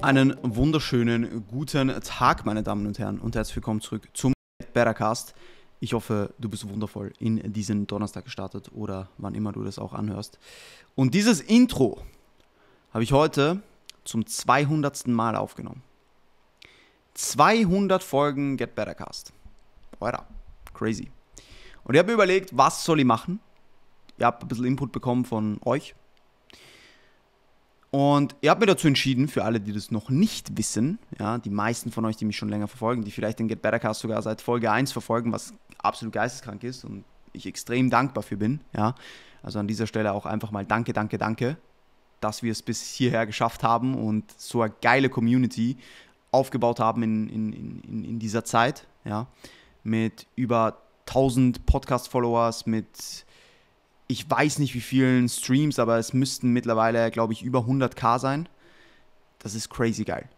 Einen wunderschönen guten Tag, meine Damen und Herren, und herzlich willkommen zurück zum Bettercast. Ich hoffe, du bist wundervoll in diesen Donnerstag gestartet oder wann immer du das auch anhörst. Und dieses Intro habe ich heute zum 200. Mal aufgenommen. 200 Folgen Get Better Cast. Alter, crazy. Und ich habe mir überlegt, was soll ich machen? Ich habe ein bisschen Input bekommen von euch, und ihr habt mir dazu entschieden, für alle, die das noch nicht wissen, ja, die meisten von euch, die mich schon länger verfolgen, die vielleicht den Get Better Cast sogar seit Folge 1 verfolgen, was absolut geisteskrank ist und ich extrem dankbar für bin, ja. Also an dieser Stelle auch einfach mal danke, danke, danke, dass wir es bis hierher geschafft haben und so eine geile Community aufgebaut haben in, in, in, in dieser Zeit, ja. Mit über 1000 Podcast-Followers, mit ich weiß nicht wie vielen Streams, aber es müssten mittlerweile, glaube ich, über 100k sein. Das ist crazy geil.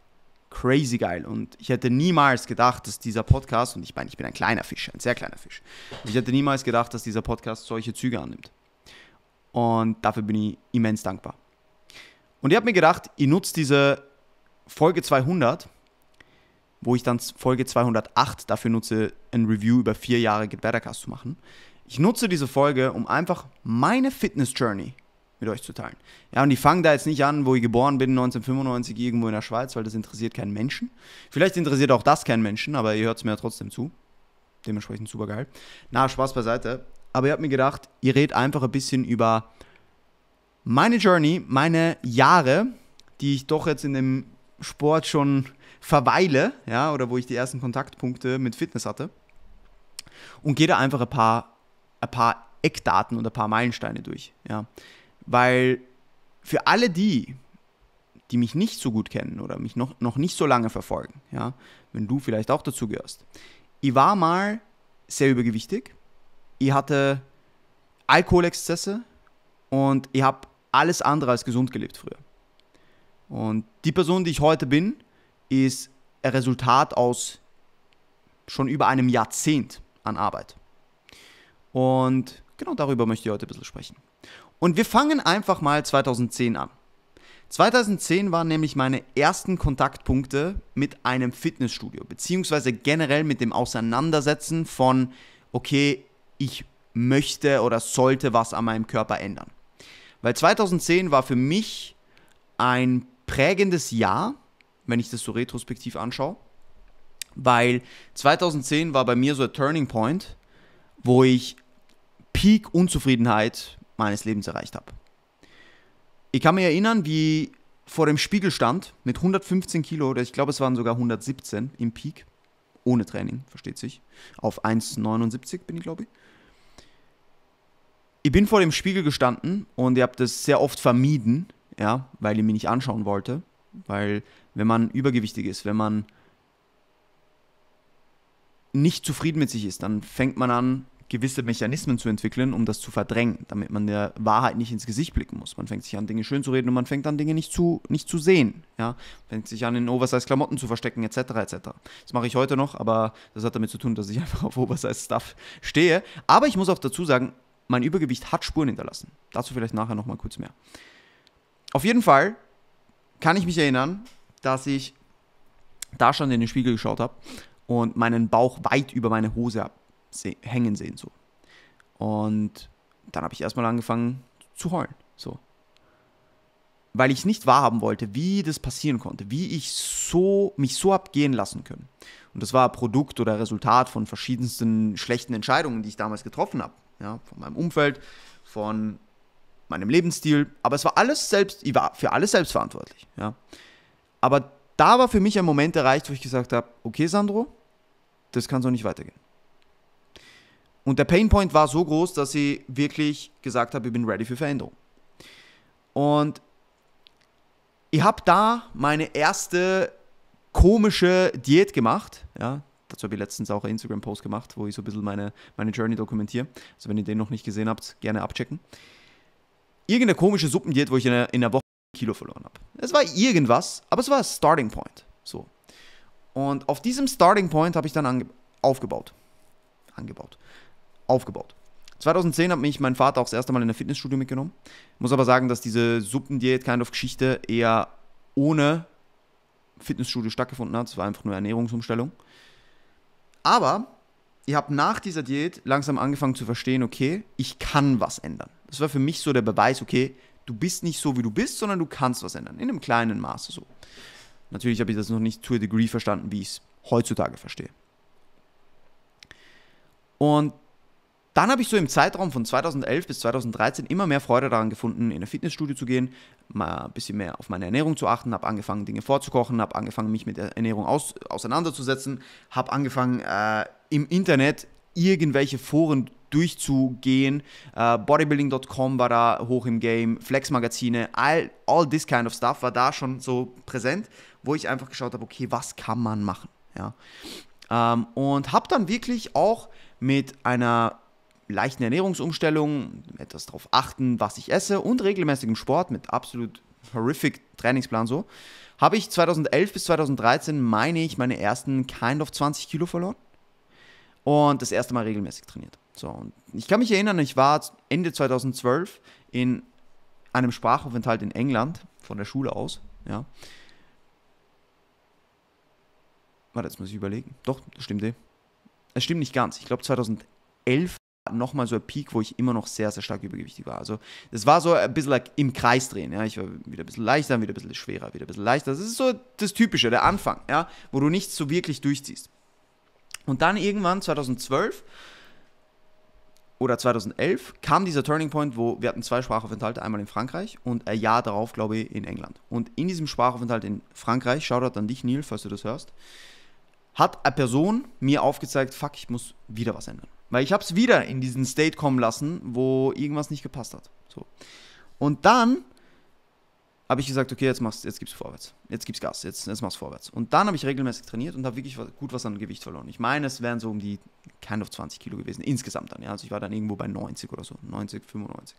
Crazy geil. Und ich hätte niemals gedacht, dass dieser Podcast, und ich meine, ich bin ein kleiner Fisch, ein sehr kleiner Fisch, ich hätte niemals gedacht, dass dieser Podcast solche Züge annimmt. Und dafür bin ich immens dankbar. Und ich habe mir gedacht, ich nutze diese Folge 200, wo ich dann Folge 208 dafür nutze, ein Review über vier Jahre Get Bettercast zu machen, ich nutze diese Folge, um einfach meine Fitness-Journey mit euch zu teilen. Ja, und ich fange da jetzt nicht an, wo ich geboren bin, 1995 irgendwo in der Schweiz, weil das interessiert keinen Menschen. Vielleicht interessiert auch das keinen Menschen, aber ihr hört es mir ja trotzdem zu. Dementsprechend super geil. Na, Spaß beiseite. Aber ihr habt mir gedacht, ihr redet einfach ein bisschen über meine Journey, meine Jahre, die ich doch jetzt in dem Sport schon verweile, ja, oder wo ich die ersten Kontaktpunkte mit Fitness hatte. Und gehe da einfach ein paar ein paar Eckdaten und ein paar Meilensteine durch. Ja. Weil für alle die, die mich nicht so gut kennen oder mich noch, noch nicht so lange verfolgen, ja, wenn du vielleicht auch dazu gehörst, ich war mal sehr übergewichtig, ich hatte Alkoholexzesse und ich habe alles andere als gesund gelebt früher. Und die Person, die ich heute bin, ist ein Resultat aus schon über einem Jahrzehnt an Arbeit. Und genau darüber möchte ich heute ein bisschen sprechen. Und wir fangen einfach mal 2010 an. 2010 waren nämlich meine ersten Kontaktpunkte mit einem Fitnessstudio, beziehungsweise generell mit dem Auseinandersetzen von, okay, ich möchte oder sollte was an meinem Körper ändern. Weil 2010 war für mich ein prägendes Jahr, wenn ich das so retrospektiv anschaue, weil 2010 war bei mir so ein Turning Point, wo ich Peak Unzufriedenheit meines Lebens erreicht habe. Ich kann mich erinnern, wie vor dem Spiegel stand mit 115 Kilo, oder ich glaube es waren sogar 117 im Peak, ohne Training, versteht sich, auf 1,79 bin ich glaube ich. Ich bin vor dem Spiegel gestanden und ich habe das sehr oft vermieden, ja, weil ich mich nicht anschauen wollte, weil wenn man übergewichtig ist, wenn man nicht zufrieden mit sich ist, dann fängt man an, gewisse Mechanismen zu entwickeln, um das zu verdrängen, damit man der Wahrheit nicht ins Gesicht blicken muss. Man fängt sich an, Dinge schön zu reden und man fängt an, Dinge nicht zu, nicht zu sehen. Ja? Man fängt sich an, in Oversize-Klamotten zu verstecken, etc. etc. Das mache ich heute noch, aber das hat damit zu tun, dass ich einfach auf Oversize-Stuff stehe. Aber ich muss auch dazu sagen, mein Übergewicht hat Spuren hinterlassen. Dazu vielleicht nachher nochmal kurz mehr. Auf jeden Fall kann ich mich erinnern, dass ich da schon in den Spiegel geschaut habe und meinen Bauch weit über meine Hose habe se hängen sehen. So. Und dann habe ich erstmal angefangen zu heulen. So. Weil ich nicht wahrhaben wollte, wie das passieren konnte, wie ich so, mich so abgehen lassen können. Und das war Produkt oder Resultat von verschiedensten schlechten Entscheidungen, die ich damals getroffen habe. Ja, von meinem Umfeld, von meinem Lebensstil. Aber es war alles selbst, ich war für alles selbstverantwortlich. Ja. Aber da war für mich ein Moment erreicht, wo ich gesagt habe, okay Sandro, das kann so nicht weitergehen. Und der Painpoint war so groß, dass ich wirklich gesagt habe, ich bin ready für Veränderung. Und ich habe da meine erste komische Diät gemacht. Ja, dazu habe ich letztens auch einen Instagram-Post gemacht, wo ich so ein bisschen meine, meine Journey dokumentiere. Also wenn ihr den noch nicht gesehen habt, gerne abchecken. Irgendeine komische Suppendiät, wo ich in einer, Woche ein Kilo verloren habe. Es war irgendwas, aber es war ein Starting Point. So. Und auf diesem Starting Point habe ich dann ange aufgebaut. Angebaut aufgebaut. 2010 hat mich mein Vater auch das erste Mal in der Fitnessstudio mitgenommen. Ich Muss aber sagen, dass diese Suppendiät kind of Geschichte eher ohne Fitnessstudio stattgefunden hat. Es war einfach nur Ernährungsumstellung. Aber ich habe nach dieser Diät langsam angefangen zu verstehen, okay, ich kann was ändern. Das war für mich so der Beweis, okay, du bist nicht so, wie du bist, sondern du kannst was ändern. In einem kleinen Maße so. Natürlich habe ich das noch nicht to a degree verstanden, wie ich es heutzutage verstehe. Und dann habe ich so im Zeitraum von 2011 bis 2013 immer mehr Freude daran gefunden, in ein Fitnessstudio zu gehen, mal ein bisschen mehr auf meine Ernährung zu achten, habe angefangen, Dinge vorzukochen, habe angefangen, mich mit der Ernährung aus auseinanderzusetzen, habe angefangen, äh, im Internet irgendwelche Foren durchzugehen. Uh, äh, Bodybuilding.com war da hoch im Game, Flex-Magazine, all, all this kind of stuff war da schon so präsent, wo ich einfach geschaut habe, okay, was kann man machen? Ja. Um, ähm, und habe dann wirklich auch mit einer leichten Ernährungsumstellung, etwas darauf achten, was ich esse und regelmäßigem Sport mit absolut horrific Trainingsplan so, habe ich 2011 bis 2013, meine ich, meine ersten kind of 20 Kilo verloren und das erste Mal regelmäßig trainiert. So, und ich kann mich erinnern, ich war Ende 2012 in einem Sprachaufenthalt in England von der Schule aus, ja. Warte, jetzt muss ich überlegen. Doch, das stimmt eh. Es stimmt nicht ganz. Ich glaube 2011 nochmal so ein Peak, wo ich immer noch sehr, sehr stark übergewichtig war. Also das war so ein bisschen like im Kreis drehen. Ja? Ich war wieder ein bisschen leichter, wieder ein bisschen schwerer, wieder ein bisschen leichter. Das ist so das Typische, der Anfang, ja? wo du nichts so wirklich durchziehst. Und dann irgendwann 2012 oder 2011 kam dieser Turning Point, wo wir hatten zwei Sprachaufenthalte, einmal in Frankreich und ein Jahr darauf, glaube ich, in England. Und in diesem Sprachaufenthalt in Frankreich, Shoutout an dich, Neil, falls du das hörst, hat eine Person mir aufgezeigt, fuck, ich muss wieder was ändern. Weil ich habe es wieder in diesen State kommen lassen, wo irgendwas nicht gepasst hat. So. Und dann habe ich gesagt, okay, jetzt, machst, jetzt gibst du vorwärts. Jetzt gibst du Gas, jetzt, jetzt machst du vorwärts. Und dann habe ich regelmäßig trainiert und habe wirklich gut was an Gewicht verloren. Ich meine, es wären so um die kind of 20 Kilo gewesen, insgesamt dann. Ja? Also ich war dann irgendwo bei 90 oder so, 90, 95.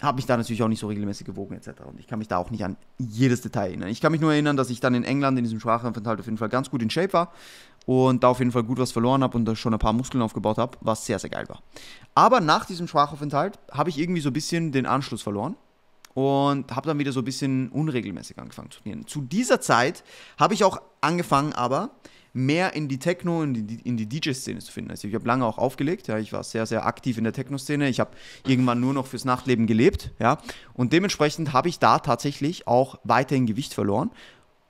Habe mich da natürlich auch nicht so regelmäßig gewogen etc. Und ich kann mich da auch nicht an jedes Detail erinnern. Ich kann mich nur erinnern, dass ich dann in England in diesem Sprachaufenthalt auf jeden Fall ganz gut in Shape war und da auf jeden Fall gut was verloren habe und da schon ein paar Muskeln aufgebaut habe, was sehr, sehr geil war. Aber nach diesem Schwachaufenthalt habe ich irgendwie so ein bisschen den Anschluss verloren und habe dann wieder so ein bisschen unregelmäßig angefangen zu trainieren. Zu dieser Zeit habe ich auch angefangen, aber mehr in die Techno, in die, in die DJ-Szene zu finden. Also ich habe lange auch aufgelegt, ja, ich war sehr, sehr aktiv in der Techno-Szene. Ich habe irgendwann nur noch fürs Nachtleben gelebt, ja, und dementsprechend habe ich da tatsächlich auch weiterhin Gewicht verloren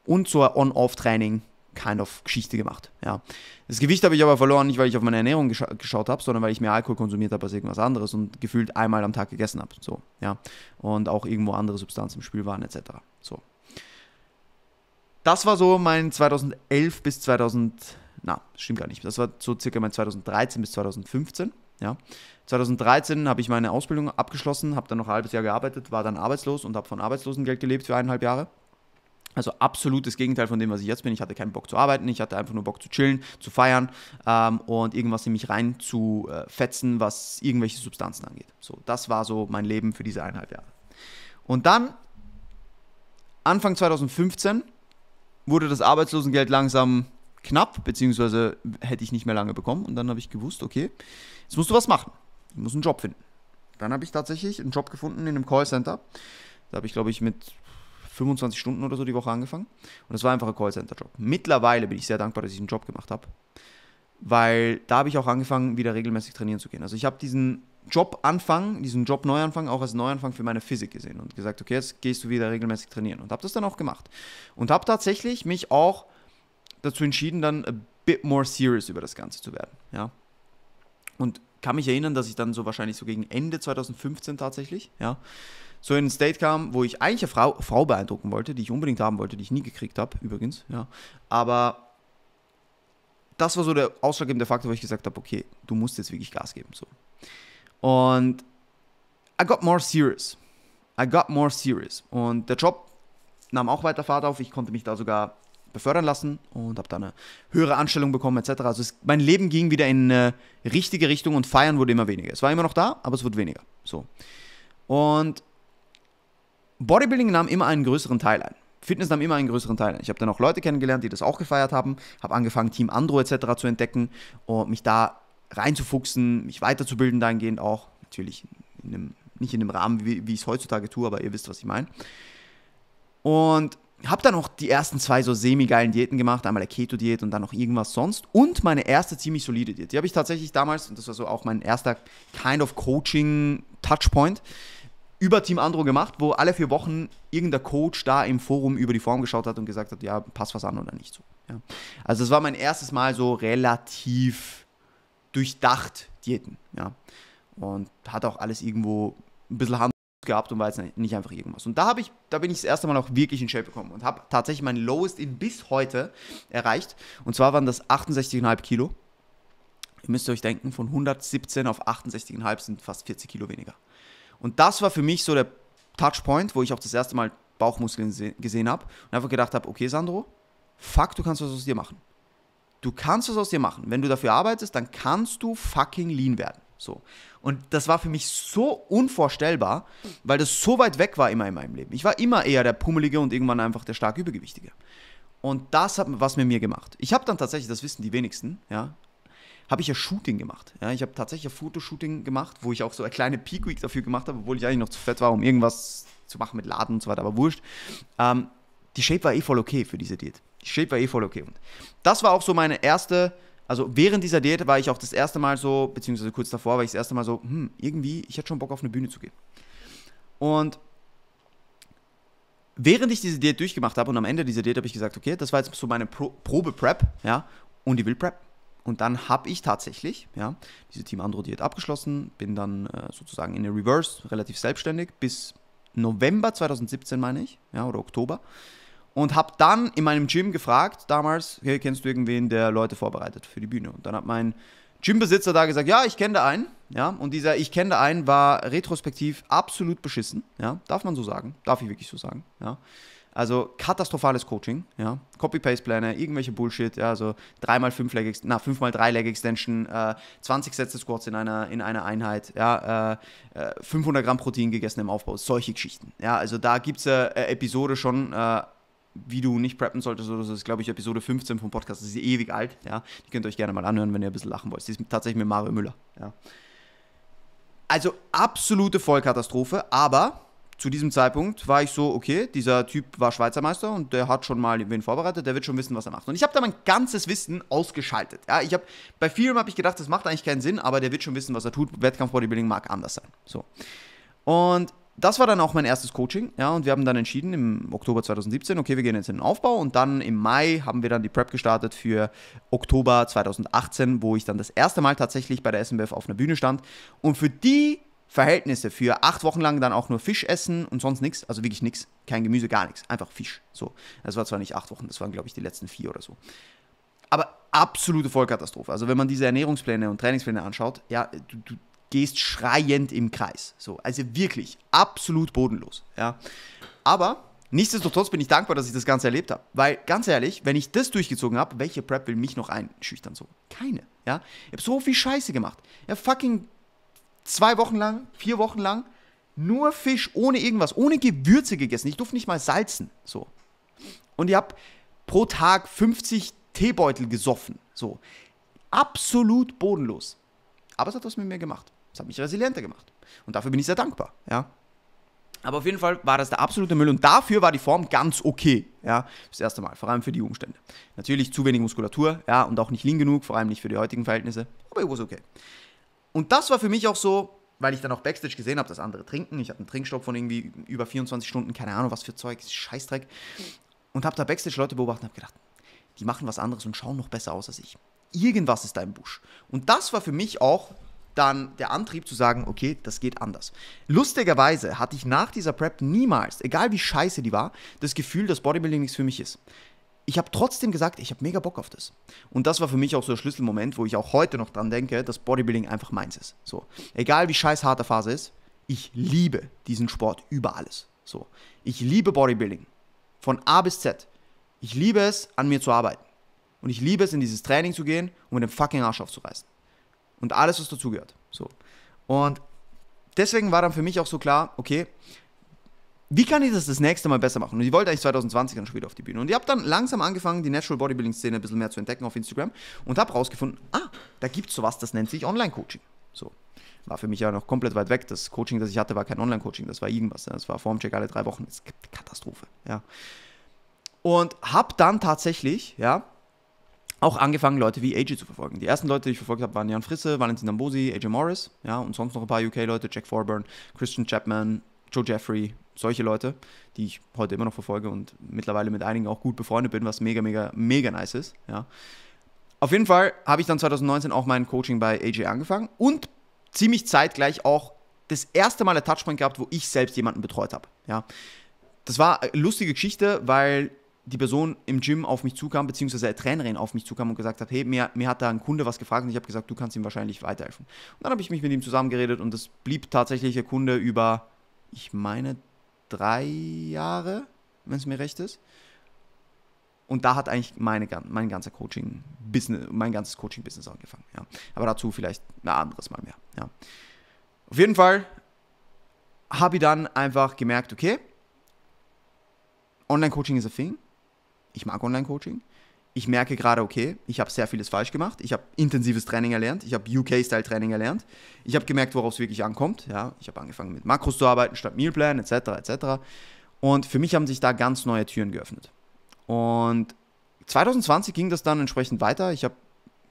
und so On-Off-Training kind of Geschichte gemacht. Ja. Das Gewicht habe ich aber verloren, nicht weil ich auf meine Ernährung gescha geschaut habe, sondern weil ich mehr Alkohol konsumiert habe als irgendwas anderes und gefühlt einmal am Tag gegessen habe. So, ja. Und auch irgendwo andere Substanzen im Spiel waren, etc. So. Das war so mein 2011 bis 2000, na, stimmt gar nicht. Das war so circa mein 2013 bis 2015. Ja. 2013 habe ich meine Ausbildung abgeschlossen, habe dann noch ein halbes Jahr gearbeitet, war dann arbeitslos und habe von Arbeitslosengeld gelebt für eineinhalb Jahre. Also absolutes Gegenteil von dem, was ich jetzt bin. Ich hatte keinen Bock zu arbeiten, ich hatte einfach nur Bock zu chillen, zu feiern ähm, und irgendwas in mich rein zu äh, fetzen, was irgendwelche Substanzen angeht. So, das war so mein Leben für diese eineinhalb Jahre. Und dann, Anfang 2015, wurde das Arbeitslosengeld langsam knapp, beziehungsweise hätte ich nicht mehr lange bekommen. Und dann habe ich gewusst, okay, jetzt musst du was machen. Ich muss einen Job finden. Dann habe ich tatsächlich einen Job gefunden in einem Callcenter. Da habe ich, glaube ich, mit 25 Stunden oder so die Woche angefangen. Und das war einfach ein Callcenter-Job. Mittlerweile bin ich sehr dankbar, dass ich diesen Job gemacht habe, weil da habe ich auch angefangen, wieder regelmäßig trainieren zu gehen. Also ich habe diesen Jobanfang, diesen Jobneuanfang auch als Neuanfang für meine Physik gesehen und gesagt, okay, jetzt gehst du wieder regelmäßig trainieren. Und habe das dann auch gemacht. Und habe tatsächlich mich auch dazu entschieden, dann a bit more serious über das Ganze zu werden. Ja. Und kann mich erinnern, dass ich dann so wahrscheinlich so gegen Ende 2015 tatsächlich, ja, so in ein State kam, wo ich eigentlich eine Frau, Frau beeindrucken wollte, die ich unbedingt haben wollte, die ich nie gekriegt habe, übrigens, ja. Aber das war so der ausschlaggebende Faktor, wo ich gesagt habe, okay, du musst jetzt wirklich Gas geben, so. Und I got more serious. I got more serious. Und der Job nahm auch weiter Fahrt auf. Ich konnte mich da sogar befördern lassen und habe da eine höhere Anstellung bekommen etc. Also es, mein Leben ging wieder in eine richtige Richtung und feiern wurde immer weniger. Es war immer noch da, aber es wurde weniger. So. Und Bodybuilding nahm immer einen größeren Teil ein. Fitness nahm immer einen größeren Teil ein. Ich habe dann auch Leute kennengelernt, die das auch gefeiert haben, habe angefangen, Team Andro etc. zu entdecken und mich da reinzufuchsen, mich weiterzubilden dahingehend auch. Natürlich in einem, nicht in dem Rahmen, wie, wie ich es heutzutage tue, aber ihr wisst, was ich meine. Und habe dann auch die ersten zwei so semi-geilen Diäten gemacht. Einmal der Keto-Diät und dann noch irgendwas sonst. Und meine erste ziemlich solide Diät. Die habe ich tatsächlich damals, und das war so auch mein erster kind of Coaching-Touchpoint, über Team Andro gemacht, wo alle vier Wochen irgendein Coach da im Forum über die Form geschaut hat und gesagt hat, ja, passt was an oder nicht so. Ja. Also es war mein erstes Mal so relativ durchdacht Diäten. Ja. Und hat auch alles irgendwo ein bisschen Hand gehabt und war jetzt nicht einfach irgendwas. Und da habe ich, da bin ich das erste Mal auch wirklich in Shape gekommen und habe tatsächlich mein Lowest in bis heute erreicht. Und zwar waren das 68,5 Kilo. Ihr müsst euch denken, von 117 auf 68,5 sind fast 40 Kilo weniger. Und das war für mich so der Touchpoint, wo ich auch das erste Mal Bauchmuskeln gesehen habe und einfach gedacht habe, okay Sandro, fuck, du kannst was aus dir machen. Du kannst was aus dir machen. Wenn du dafür arbeitest, dann kannst du fucking lean werden. So. Und das war für mich so unvorstellbar, weil das so weit weg war immer in meinem Leben. Ich war immer eher der Pummelige und irgendwann einfach der stark Übergewichtige. Und das hat was mit mir gemacht. Ich habe dann tatsächlich, das wissen die wenigsten, ja, habe ich ja Shooting gemacht. Ja, ich habe tatsächlich ein Fotoshooting gemacht, wo ich auch so eine kleine Peak Week dafür gemacht habe, obwohl ich eigentlich noch zu fett war, um irgendwas zu machen mit Laden und so weiter, aber wurscht. Ähm, die Shape war eh voll okay für diese Diät. Die Shape war eh voll okay. Und das war auch so meine erste also während dieser Diät war ich auch das erste Mal so, beziehungsweise kurz davor war ich das erste Mal so, hm, irgendwie, ich hätte schon Bock auf eine Bühne zu gehen. Und während ich diese Diät durchgemacht habe und am Ende dieser Diät habe ich gesagt, okay, das war jetzt so meine Pro Probe-Prep, ja, und die Will-Prep. Und dann habe ich tatsächlich, ja, diese Team Andro-Diät abgeschlossen, bin dann äh, sozusagen in der Reverse, relativ selbstständig, bis November 2017, meine ich, ja, oder Oktober. Und habe dann in meinem Gym gefragt, damals, hey, kennst du irgendwen, der Leute vorbereitet für die Bühne? Und dann hat mein Gymbesitzer da gesagt, ja, ich kenne da einen. Ja, und dieser Ich kenne da einen war retrospektiv absolut beschissen. Ja, darf man so sagen. Darf ich wirklich so sagen. Ja. Also katastrophales Coaching, ja. Copy-Paste-Pläne, irgendwelche Bullshit, ja, also 3x5 Leg x 3 Leg Extension, äh, 20 Sätze Squats in einer, in einer Einheit, ja, äh, 500 äh, Gramm Protein gegessen im Aufbau, solche Geschichten. Ja, also da gibt es äh, Episode schon, äh, wie du nicht preppen solltest oder so, das ist, glaube ich, Episode 15 vom Podcast. Das ist ewig alt, ja. Die könnt ihr euch gerne mal anhören, wenn ihr ein bisschen lachen wollt. Die ist tatsächlich mit Mario Müller, ja. Also absolute Vollkatastrophe, aber zu diesem Zeitpunkt war ich so, okay, dieser Typ war Schweizer Meister und der hat schon mal wen vorbereitet, der wird schon wissen, was er macht. Und ich habe da mein ganzes Wissen ausgeschaltet. Ja, ich habe bei vielem habe ich gedacht, das macht eigentlich keinen Sinn, aber der wird schon wissen, was er tut. Wettkampf Bodybuilding mag anders sein. So. Und das war dann auch mein erstes Coaching, ja, und wir haben dann entschieden im Oktober 2017, okay, wir gehen jetzt in den Aufbau und dann im Mai haben wir dann die Prep gestartet für Oktober 2018, wo ich dann das erste Mal tatsächlich bei der SMBF auf einer Bühne stand und für die Verhältnisse für acht Wochen lang dann auch nur Fisch essen und sonst nichts, also wirklich nichts, kein Gemüse, gar nichts, einfach Fisch. So, das war zwar nicht acht Wochen, das waren glaube ich die letzten vier oder so. Aber absolute Vollkatastrophe. Also wenn man diese Ernährungspläne und Trainingspläne anschaut, ja, du, du gehst schreiend im Kreis. So, also wirklich absolut bodenlos. Ja. Aber nichtsdestotrotz bin ich dankbar, dass ich das Ganze erlebt habe. Weil ganz ehrlich, wenn ich das durchgezogen habe, welche Prep will mich noch einschüchtern? So, keine. Ja. Ich habe so viel Scheiße gemacht. Ja, fucking zwei Wochen lang, vier Wochen lang nur Fisch ohne irgendwas, ohne Gewürze gegessen. Ich durfte nicht mal salzen. So. Und ich habe pro Tag 50 Teebeutel gesoffen. So. Absolut bodenlos. Aber es hat was mit mir gemacht. Das hat mich resilienter gemacht. Und dafür bin ich sehr dankbar, ja. Aber auf jeden Fall war das der absolute Müll und dafür war die Form ganz okay, ja, das erste Mal, vor allem für die Umstände. Natürlich zu wenig Muskulatur, ja, und auch nicht lean genug, vor allem nicht für die heutigen Verhältnisse, aber it was okay. Und das war für mich auch so, weil ich dann auch Backstage gesehen habe, dass andere trinken. Ich hatte einen Trinkstopp von irgendwie über 24 Stunden, keine Ahnung, was für Zeug, Scheißdreck. Und habe da Backstage Leute beobachtet und habe gedacht, die machen was anderes und schauen noch besser aus als ich. Irgendwas ist da im Busch. Und das war für mich auch dann der Antrieb zu sagen, okay, das geht anders. Lustigerweise hatte ich nach dieser Prep niemals, egal wie scheiße die war, das Gefühl, dass Bodybuilding nichts für mich ist. Ich habe trotzdem gesagt, ich habe mega Bock auf das. Und das war für mich auch so der Schlüsselmoment, wo ich auch heute noch dran denke, dass Bodybuilding einfach meins ist. So, egal wie scheiß harte Phase ist, ich liebe diesen Sport über alles. So, ich liebe Bodybuilding von A bis Z. Ich liebe es, an mir zu arbeiten. Und ich liebe es, in dieses Training zu gehen, und mit dem fucking Arsch aufzureißen und alles, was dazugehört. So. Und deswegen war dann für mich auch so klar, okay, wie kann ich das das nächste Mal besser machen? Und ich wollte eigentlich 2020 dann schon wieder auf die Bühne. Und ich habe dann langsam angefangen, die Natural Bodybuilding-Szene ein bisschen mehr zu entdecken auf Instagram und habe rausgefunden, ah, da gibt es sowas, das nennt sich Online-Coaching. So. War für mich ja noch komplett weit weg. Das Coaching, das ich hatte, war kein Online-Coaching, das war irgendwas. Das war Formcheck alle drei Wochen. Das ist Katastrophe. Ja. Und habe dann tatsächlich, ja, auch angefangen, Leute wie AJ zu verfolgen. Die ersten Leute, die ich verfolgt habe, waren Jan Frisse, Valentin Ambosi, AJ Morris, ja, und sonst noch ein paar UK-Leute, Jack Forburn, Christian Chapman, Joe Jeffrey, solche Leute, die ich heute immer noch verfolge und mittlerweile mit einigen auch gut befreundet bin, was mega, mega, mega nice ist, ja. Auf jeden Fall habe ich dann 2019 auch mein Coaching bei AJ angefangen und ziemlich zeitgleich auch das erste Mal ein Touchpoint gehabt, wo ich selbst jemanden betreut habe, ja. Das war eine lustige Geschichte, weil die Person im Gym auf mich zukam, beziehungsweise eine Trainerin auf mich zukam und gesagt hat, hey, mir, mir hat da ein Kunde was gefragt und ich habe gesagt, du kannst ihm wahrscheinlich weiterhelfen. Und dann habe ich mich mit ihm zusammengeredet und das blieb tatsächlich der Kunde über, ich meine, drei Jahre, wenn es mir recht ist. Und da hat eigentlich meine, mein ganzer Coaching Business, mein ganzes Coaching-Business angefangen. Ja. Aber dazu vielleicht ein anderes Mal mehr. Ja. Auf jeden Fall habe ich dann einfach gemerkt, okay, Online-Coaching ist a Thing ich mag Online-Coaching. Ich merke gerade, okay, ich habe sehr vieles falsch gemacht. Ich habe intensives Training erlernt. Ich habe UK-Style-Training erlernt. Ich habe gemerkt, worauf es wirklich ankommt. Ja, ich habe angefangen mit Makros zu arbeiten statt Mealplan etc. etc. Und für mich haben sich da ganz neue Türen geöffnet. Und 2020 ging das dann entsprechend weiter. Ich habe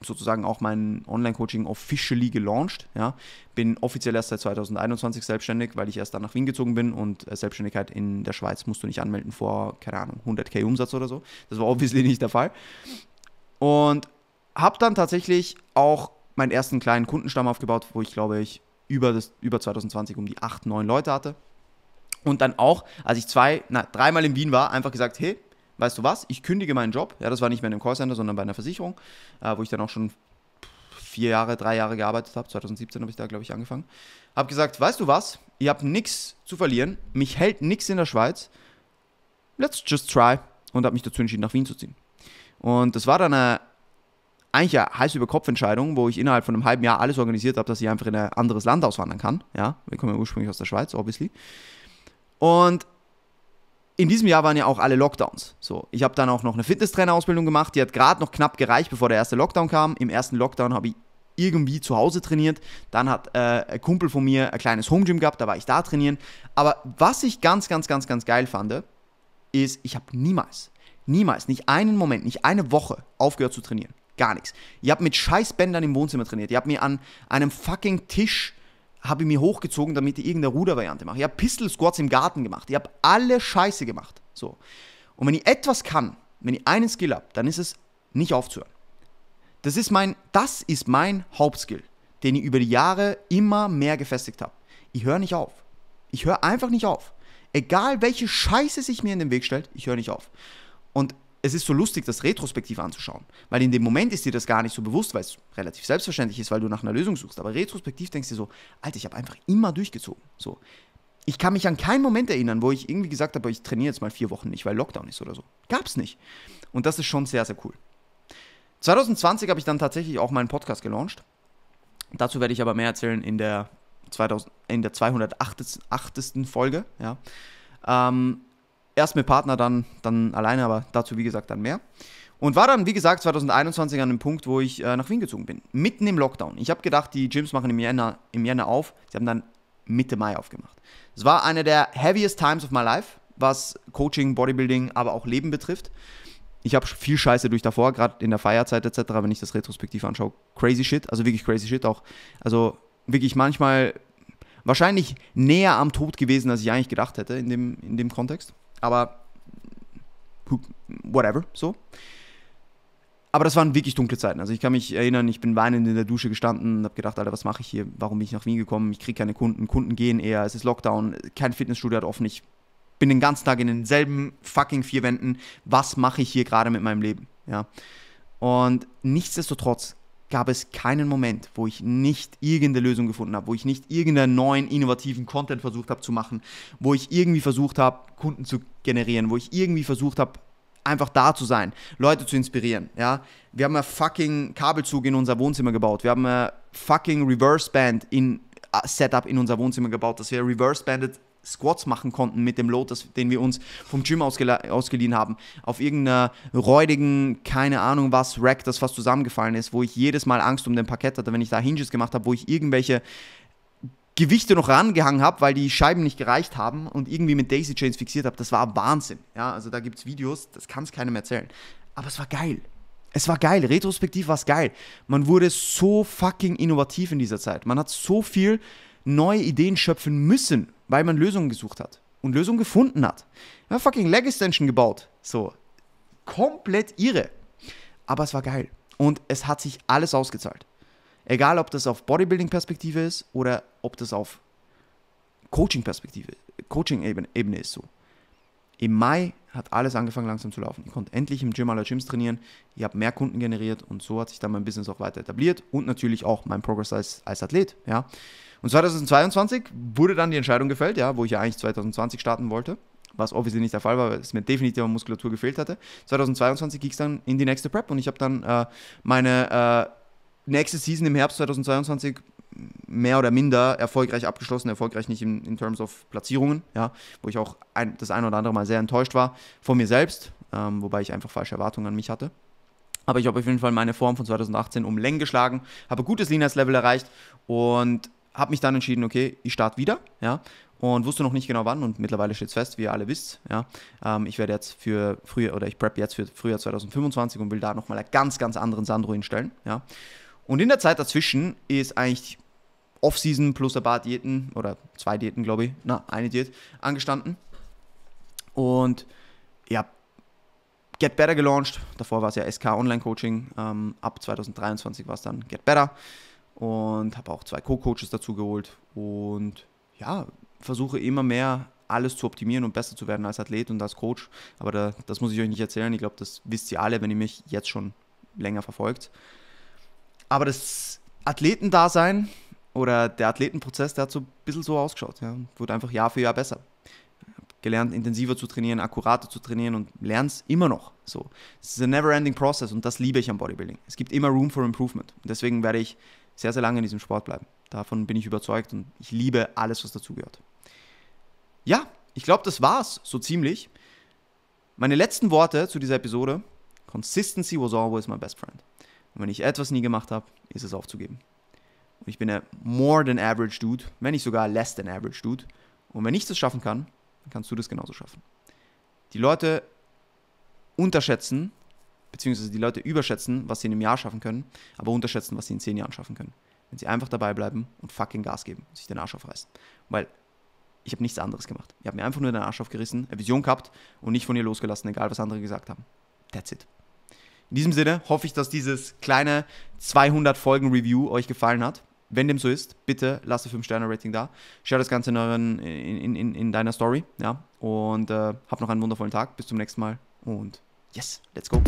sozusagen auch mein Online-Coaching officially gelauncht. Ja. Bin offiziell erst seit 2021 selbstständig, weil ich erst dann nach Wien gezogen bin und äh, Selbstständigkeit in der Schweiz musst du nicht anmelden vor, keine Ahnung, 100k Umsatz oder so. Das war obviously nicht der Fall. Und habe dann tatsächlich auch meinen ersten kleinen Kundenstamm aufgebaut, wo ich glaube ich über, das, über 2020 um die 8, 9 Leute hatte. Und dann auch, als ich zwei, na, dreimal in Wien war, einfach gesagt, hey, weißt du was, ich kündige meinen Job. Ja, das war nicht mehr in einem Callcenter, sondern bei einer Versicherung, äh, wo ich dann auch schon vier Jahre, drei Jahre gearbeitet habe. 2017 habe ich da, glaube ich, angefangen. Habe gesagt, weißt du was, ihr habt nichts zu verlieren, mich hält nichts in der Schweiz. Let's just try. Und habe mich dazu entschieden, nach Wien zu ziehen. Und das war dann eine eigentlich eine heiß über Kopf Entscheidung, wo ich innerhalb von einem halben Jahr alles organisiert habe, dass ich einfach in ein anderes Land auswandern kann. Ja, wir kommen ja ursprünglich aus der Schweiz, obviously. Und in diesem Jahr waren ja auch alle Lockdowns. So, ich habe dann auch noch eine Fitnesstrainerausbildung gemacht, die hat gerade noch knapp gereicht, bevor der erste Lockdown kam. Im ersten Lockdown habe ich irgendwie zu Hause trainiert. Dann hat äh, ein Kumpel von mir ein kleines Homegym gehabt, da war ich da trainieren. Aber was ich ganz, ganz, ganz, ganz geil fand, ist, ich habe niemals, niemals, nicht einen Moment, nicht eine Woche aufgehört zu trainieren. Gar nichts. Ich habe mit Scheißbändern im Wohnzimmer trainiert. Ich habe mir an einem fucking Tisch habe ich mir hochgezogen, damit ich irgendeine Rudervariante mache. Ich habe Pistol Squats im Garten gemacht. Ich habe alle Scheiße gemacht. So. Und wenn ich etwas kann, wenn ich einen Skill habe, dann ist es nicht aufzuhören. Das ist mein, das ist mein Hauptskill, den ich über die Jahre immer mehr gefestigt habe. Ich höre nicht auf. Ich höre einfach nicht auf. Egal welche Scheiße sich mir in den Weg stellt, ich höre nicht auf. Und es ist so lustig, das retrospektiv anzuschauen, weil in dem Moment ist dir das gar nicht so bewusst, weil es relativ selbstverständlich ist, weil du nach einer Lösung suchst. Aber retrospektiv denkst du dir so, Alter, ich habe einfach immer durchgezogen. So, ich kann mich an keinen Moment erinnern, wo ich irgendwie gesagt habe, ich trainiere jetzt mal vier Wochen nicht, weil Lockdown ist oder so. Gab's nicht. Und das ist schon sehr, sehr cool. 2020 habe ich dann tatsächlich auch meinen Podcast gelauncht. Dazu werde ich aber mehr erzählen in der, 2000, in der 208. Folge. Ja. Ähm, Erst mit Partner, dann, dann alleine, aber dazu, wie gesagt, dann mehr. Und war dann, wie gesagt, 2021 an dem Punkt, wo ich äh, nach Wien gezogen bin. Mitten im Lockdown. Ich habe gedacht, die Gyms machen im Jänner, im Jänner auf. Sie haben dann Mitte Mai aufgemacht. Es war eine der heaviest times of my life, was Coaching, Bodybuilding, aber auch Leben betrifft. Ich habe viel Scheiße durch davor, gerade in der Feierzeit etc., wenn ich das retrospektiv anschaue. Crazy Shit, also wirklich crazy Shit auch. Also wirklich manchmal wahrscheinlich näher am Tod gewesen, als ich eigentlich gedacht hätte in dem, in dem Kontext. Aber whatever, so. Aber das waren wirklich dunkle Zeiten. Also ich kann mich erinnern, ich bin weinend in der Dusche gestanden und habe gedacht, Alter, was mache ich hier? Warum bin ich nach Wien gekommen? Ich kriege keine Kunden, Kunden gehen eher, es ist Lockdown, kein Fitnessstudio hat offen, ich bin den ganzen Tag in denselben fucking vier Wänden. Was mache ich hier gerade mit meinem Leben? Ja. Und nichtsdestotrotz gab es keinen Moment, wo ich nicht irgendeine Lösung gefunden habe, wo ich nicht irgendeinen neuen, innovativen Content versucht habe zu machen, wo ich irgendwie versucht habe, Kunden zu generieren, wo ich irgendwie versucht habe, einfach da zu sein, Leute zu inspirieren, ja. Wir haben einen fucking Kabelzug in unser Wohnzimmer gebaut, wir haben ja fucking Reverse Band in äh, Setup in unser Wohnzimmer gebaut, dass wir Reverse Banded Squats machen konnten mit dem Load, den wir uns vom Gym ausgeliehen haben. Auf irgendeiner räudigen, keine Ahnung was, Rack, das fast zusammengefallen ist, wo ich jedes Mal Angst um den Parkett hatte, wenn ich da Hinges gemacht habe, wo ich irgendwelche Gewichte noch rangehangen habe, weil die Scheiben nicht gereicht haben und irgendwie mit Daisy Chains fixiert habe. Das war Wahnsinn. Ja, also da gibt es Videos, das kann es keinem erzählen. Aber es war geil. Es war geil. Retrospektiv war es geil. Man wurde so fucking innovativ in dieser Zeit. Man hat so viel neue Ideen schöpfen müssen, weil man Lösungen gesucht hat und Lösungen gefunden hat. Man hat fucking Leg Extension gebaut. So, komplett irre. Aber es war geil. Und es hat sich alles ausgezahlt. Egal, ob das auf Bodybuilding-Perspektive ist oder ob das auf Coaching-Perspektive, Coaching-Ebene ist so. Im Mai hat alles angefangen langsam zu laufen. Ich konnte endlich im Gym aller Gyms trainieren. Ich habe mehr Kunden generiert und so hat sich dann mein Business auch weiter etabliert und natürlich auch mein Progress als, als Athlet. Ja. Und 2022 wurde dann die Entscheidung gefällt, ja, wo ich ja eigentlich 2020 starten wollte, was offiziell nicht der Fall war, weil es mir definitiv an Muskulatur gefehlt hatte. 2022 ging es dann in die nächste Prep und ich habe dann äh, meine äh, nächste Season im Herbst 2022 mehr oder minder erfolgreich abgeschlossen, erfolgreich nicht in, in Terms of Platzierungen, ja, wo ich auch ein, das ein oder andere Mal sehr enttäuscht war von mir selbst, ähm, wobei ich einfach falsche Erwartungen an mich hatte. Aber ich habe auf jeden Fall meine Form von 2018 um Längen geschlagen, habe gutes Linas-Level erreicht und habe mich dann entschieden, okay, ich starte wieder, ja, und wusste noch nicht genau wann und mittlerweile steht es fest, wie ihr alle wisst, ja, ähm, ich werde jetzt für früher oder ich prep jetzt für Frühjahr 2025 und will da nochmal einen ganz, ganz anderen Sandro hinstellen, ja. Und in der Zeit dazwischen ist eigentlich Offseason plus ein paar Diäten oder zwei Diäten, glaube ich, na, eine Diät angestanden. Und ja, Get Better gelauncht. Davor war es ja SK Online Coaching. Ähm, ab 2023 war es dann Get Better. Und habe auch zwei Co-Coaches dazu geholt. Und ja, versuche immer mehr alles zu optimieren und besser zu werden als Athlet und als Coach. Aber da, das muss ich euch nicht erzählen. Ich glaube, das wisst ihr alle, wenn ihr mich jetzt schon länger verfolgt. Aber das Athletendasein oder der Athletenprozess, der hat so ein bisschen so ausgeschaut. Ja. Wurde einfach Jahr für Jahr besser. Gelernt, intensiver zu trainieren, akkurater zu trainieren und lernst immer noch. So, es ist ein never-ending process und das liebe ich am Bodybuilding. Es gibt immer Room for Improvement. deswegen werde ich sehr, sehr lange in diesem Sport bleiben. Davon bin ich überzeugt und ich liebe alles, was dazugehört. Ja, ich glaube, das war's so ziemlich. Meine letzten Worte zu dieser Episode: Consistency was always my best friend. Und wenn ich etwas nie gemacht habe, ist es aufzugeben. Und ich bin ein more than average Dude, wenn nicht sogar less than average Dude. Und wenn ich das schaffen kann, dann kannst du das genauso schaffen. Die Leute unterschätzen, beziehungsweise die Leute überschätzen, was sie in einem Jahr schaffen können, aber unterschätzen, was sie in zehn Jahren schaffen können. Wenn sie einfach dabei bleiben und fucking Gas geben und sich den Arsch aufreißen. Weil ich habe nichts anderes gemacht. Ich habe mir einfach nur den Arsch aufgerissen, eine Vision gehabt und nicht von ihr losgelassen, egal was andere gesagt haben. That's it. In diesem Sinne hoffe ich, dass dieses kleine 200 Folgen Review euch gefallen hat. Wenn dem so ist, bitte lasse 5-Sterne-Rating da. Schau das Ganze in, euren, in, in, in deiner Story. Ja? Und äh, habt noch einen wundervollen Tag. Bis zum nächsten Mal. Und yes, let's go.